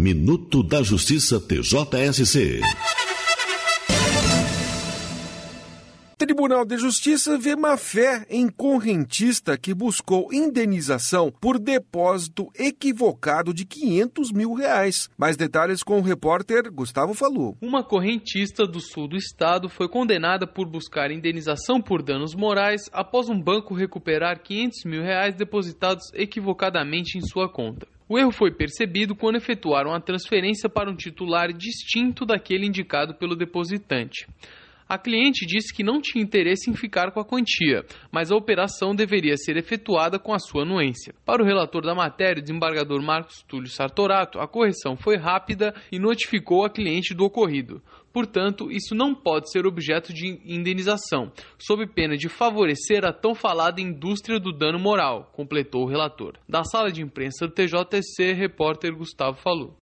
Minuto da Justiça TJSC. Tribunal de Justiça vê má fé em correntista que buscou indenização por depósito equivocado de 500 mil reais. Mais detalhes com o repórter Gustavo Falou. Uma correntista do sul do estado foi condenada por buscar indenização por danos morais após um banco recuperar 500 mil reais depositados equivocadamente em sua conta. O erro foi percebido quando efetuaram a transferência para um titular distinto daquele indicado pelo depositante. A cliente disse que não tinha interesse em ficar com a quantia, mas a operação deveria ser efetuada com a sua anuência. Para o relator da matéria, o desembargador Marcos Túlio Sartorato, a correção foi rápida e notificou a cliente do ocorrido. Portanto, isso não pode ser objeto de indenização, sob pena de favorecer a tão falada indústria do dano moral, completou o relator. Da sala de imprensa do TJTC, repórter Gustavo falou.